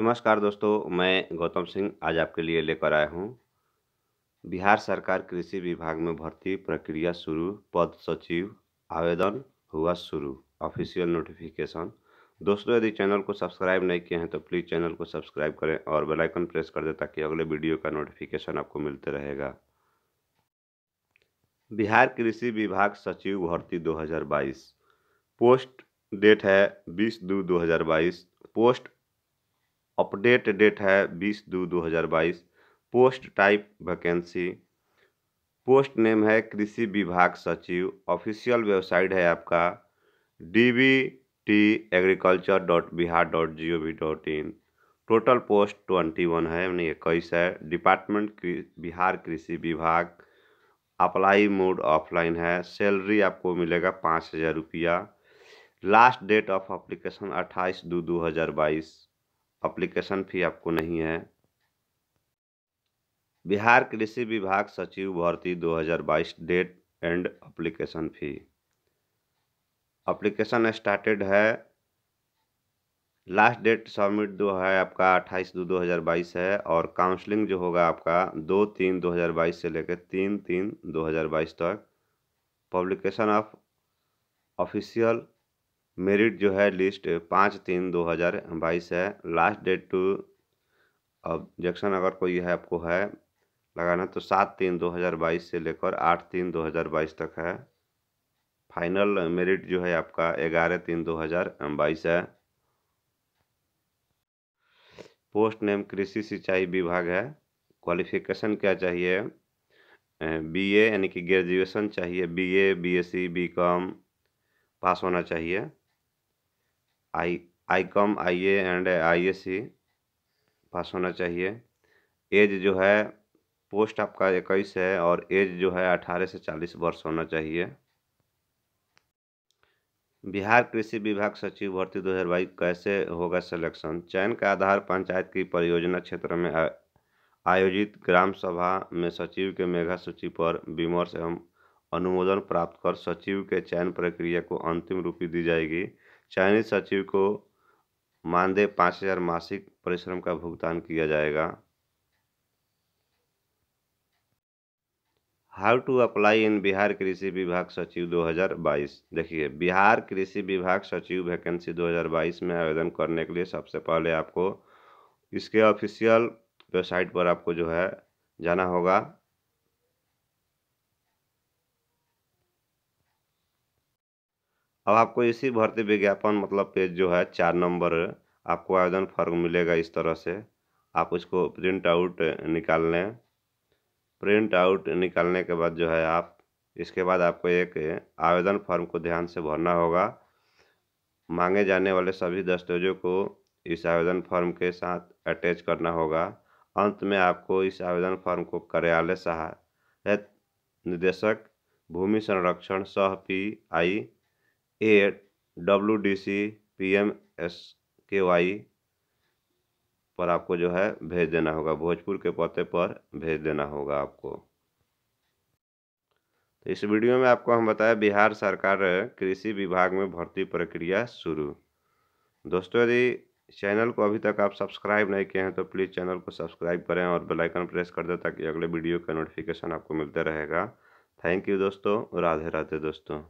नमस्कार दोस्तों मैं गौतम सिंह आज आपके लिए लेकर आया हूँ बिहार सरकार कृषि विभाग में भर्ती प्रक्रिया शुरू पद सचिव आवेदन हुआ शुरू ऑफिशियल नोटिफिकेशन दोस्तों यदि चैनल को सब्सक्राइब नहीं किए हैं तो प्लीज़ चैनल को सब्सक्राइब करें और बेल आइकन प्रेस कर दें ताकि अगले वीडियो का नोटिफिकेशन आपको मिलते रहेगा बिहार कृषि विभाग सचिव भर्ती 2022 पोस्ट डेट है बीस दो दो पोस्ट अपडेट डेट है बीस दो दो हज़ार बाईस post type vacancy post name है कृषि विभाग सचिव ऑफिशियल वेबसाइट है आपका D B T agriculture dot Bihar dot G O V dot in total post twenty one है यानी इक्कीस है डिपार्टमेंट बिहार कृषि विभाग अप्लाई मोड ऑफलाइन है सैलरी आपको मिलेगा पाँच हज़ार रुपया लास्ट डेट ऑफ अप्लीकेशन अट्ठाईस दो दो हज़ार बाईस अप्लीकेशन फ़ी आपको नहीं है बिहार कृषि विभाग सचिव भर्ती 2022 date and application fee application started है लास्ट डेट सबमिट जो है आपका अट्ठाईस दो दो हज़ार बाईस है और काउंसलिंग जो होगा आपका दो तीन दो हज़ार बाईस से लेकर तीन तीन दो हज़ार बाईस तक पब्लिकेशन ऑफ ऑफिशियल मेरिट जो है लिस्ट पाँच तीन दो हज़ार बाईस है लास्ट डेट टू ऑब्जेक्शन अगर कोई है आपको है लगाना तो सात तीन दो हज़ार बाईस से लेकर आठ तीन दो हज़ार बाईस तक है फाइनल मेरिट जो है आपका ग्यारह तीन दो हज़ार बाईस है पोस्ट नेम कृषि सिंचाई विभाग है क्वालिफिकेशन क्या चाहिए बी ए यानी कि ग्रेजुएशन चाहिए B A B S C B com pass होना चाहिए I I com I A and I S C pass होना चाहिए एज जो है पोस्ट आपका इक्कीस है और एज जो है अठारह से चालीस वर्ष होना चाहिए बिहार कृषि विभाग सचिव भर्ती दो हज़ार बाईस कैसे होगा सिलेक्शन चयन के आधार पंचायत की परियोजना क्षेत्र में आयोजित ग्राम सभा में सचिव के मेघा सूची पर विमर्श एवं अनुमोदन प्राप्त कर सचिव के चयन प्रक्रिया को अंतिम रूप दी जाएगी चयनित सचिव को मानदेय पाँच हज़ार मासिक परिश्रम का भुगतान किया जाएगा how to apply in Bihar कृषि विभाग सचिव 2022 देखिए बिहार कृषि विभाग सचिव वैकेंसी 2022 में आवेदन करने के लिए सबसे पहले आपको इसके ऑफिशियल वेबसाइट पर आपको जो है जाना होगा अब आपको इसी भर्ती विज्ञापन मतलब पेज जो है चार नंबर आपको आवेदन फॉर्म मिलेगा इस तरह से आप उसको प्रिंट आउट निकाल लें प्रिंट आउट निकालने के बाद जो है आप इसके बाद आपको एक आवेदन फॉर्म को ध्यान से भरना होगा मांगे जाने वाले सभी दस्तावेजों को इस आवेदन फॉर्म के साथ अटैच करना होगा अंत में आपको इस आवेदन फॉर्म को कार्यालय सहायक निदेशक भूमि संरक्षण सह P I at W D C P M S K Y पर आपको जो है भेज देना होगा भोजपुर के पते पर भेज देना होगा आपको तो इस वीडियो में आपको हम बताया बिहार सरकार कृषि विभाग में भर्ती प्रक्रिया शुरू दोस्तों यदि चैनल को अभी तक आप सब्सक्राइब नहीं किए हैं तो प्लीज़ चैनल को सब्सक्राइब करें और बेल आइकन प्रेस कर दें ताकि अगले वीडियो का नोटिफिकेशन आपको मिलता रहेगा थैंक यू दोस्तों राधे राधे दोस्तों